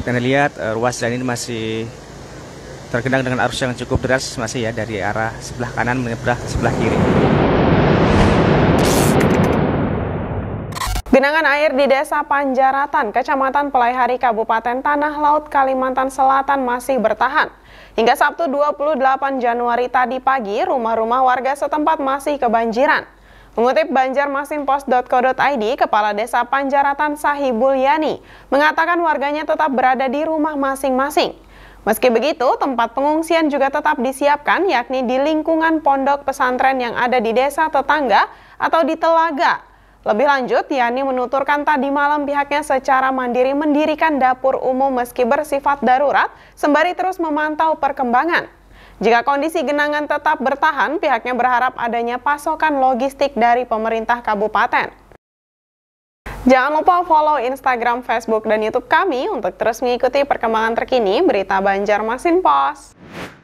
Kita lihat uh, ruas jalan ini masih tergenang dengan arus yang cukup deras masih ya dari arah sebelah kanan menyeberang ke sebelah kiri. Genangan air di Desa Panjaratan, Kecamatan Pelaihari, Kabupaten Tanah Laut, Kalimantan Selatan masih bertahan. Hingga Sabtu 28 Januari tadi pagi, rumah-rumah warga setempat masih kebanjiran. Mengutip banjarmasinpos.co.id, Kepala Desa Panjaratan Sahibul Yani mengatakan warganya tetap berada di rumah masing-masing. Meski begitu, tempat pengungsian juga tetap disiapkan yakni di lingkungan pondok pesantren yang ada di desa tetangga atau di telaga. Lebih lanjut, Yani menuturkan tadi malam pihaknya secara mandiri mendirikan dapur umum meski bersifat darurat sembari terus memantau perkembangan. Jika kondisi genangan tetap bertahan, pihaknya berharap adanya pasokan logistik dari pemerintah kabupaten. Jangan lupa follow Instagram, Facebook, dan YouTube kami untuk terus mengikuti perkembangan terkini berita Banjarmasin Pos.